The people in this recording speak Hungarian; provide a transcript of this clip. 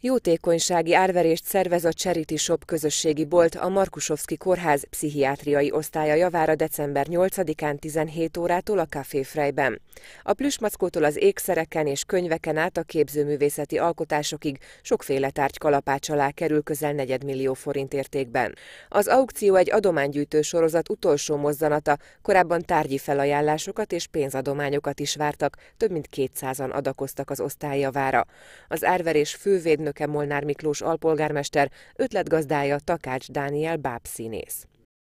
Jótékonysági árverést szervez a Charity Shop közösségi bolt a Markusovszki Kórház pszichiátriai osztálya javára december 8-án 17 órától a Café Freiben. A plüsmackótól az ékszereken és könyveken át a képzőművészeti alkotásokig sokféle tárgy kalapács alá kerül közel negyedmillió forint értékben. Az aukció egy adománygyűjtő sorozat utolsó mozzanata, korábban tárgyi felajánlásokat és pénzadományokat is vártak, több mint 200-an adakoztak az osztály javára. Az árverés fővédnő elnöke Molnár Miklós alpolgármester, ötletgazdája Takács Dániel bábszínész.